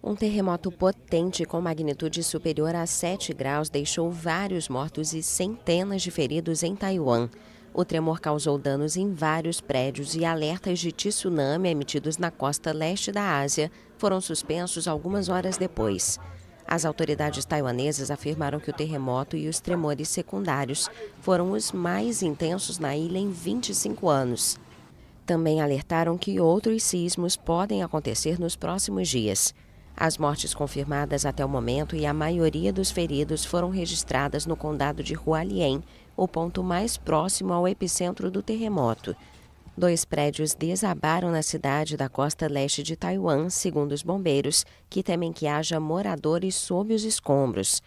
Um terremoto potente com magnitude superior a 7 graus deixou vários mortos e centenas de feridos em Taiwan. O tremor causou danos em vários prédios e alertas de tsunami emitidos na costa leste da Ásia foram suspensos algumas horas depois. As autoridades taiwanesas afirmaram que o terremoto e os tremores secundários foram os mais intensos na ilha em 25 anos. Também alertaram que outros sismos podem acontecer nos próximos dias. As mortes confirmadas até o momento e a maioria dos feridos foram registradas no condado de Hualien, o ponto mais próximo ao epicentro do terremoto. Dois prédios desabaram na cidade da costa leste de Taiwan, segundo os bombeiros, que temem que haja moradores sob os escombros.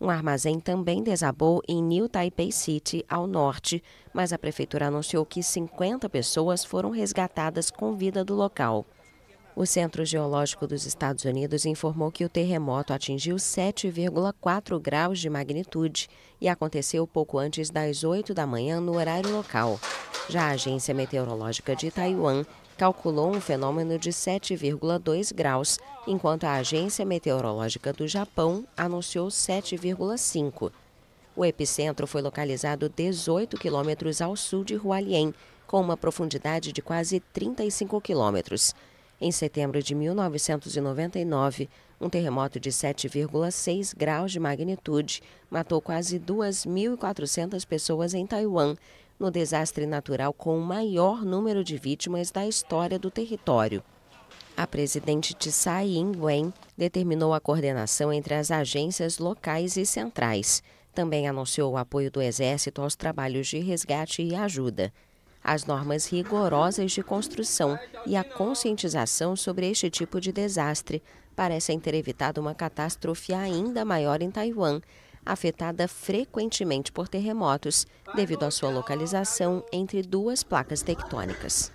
Um armazém também desabou em New Taipei City, ao norte, mas a prefeitura anunciou que 50 pessoas foram resgatadas com vida do local. O Centro Geológico dos Estados Unidos informou que o terremoto atingiu 7,4 graus de magnitude e aconteceu pouco antes das 8 da manhã no horário local. Já a Agência Meteorológica de Taiwan calculou um fenômeno de 7,2 graus, enquanto a Agência Meteorológica do Japão anunciou 7,5. O epicentro foi localizado 18 quilômetros ao sul de Hualien, com uma profundidade de quase 35 quilômetros. Em setembro de 1999, um terremoto de 7,6 graus de magnitude matou quase 2.400 pessoas em Taiwan, no desastre natural com o maior número de vítimas da história do território. A presidente Tsai Ing-wen determinou a coordenação entre as agências locais e centrais. Também anunciou o apoio do Exército aos trabalhos de resgate e ajuda as normas rigorosas de construção e a conscientização sobre este tipo de desastre parecem ter evitado uma catástrofe ainda maior em Taiwan, afetada frequentemente por terremotos, devido à sua localização entre duas placas tectônicas.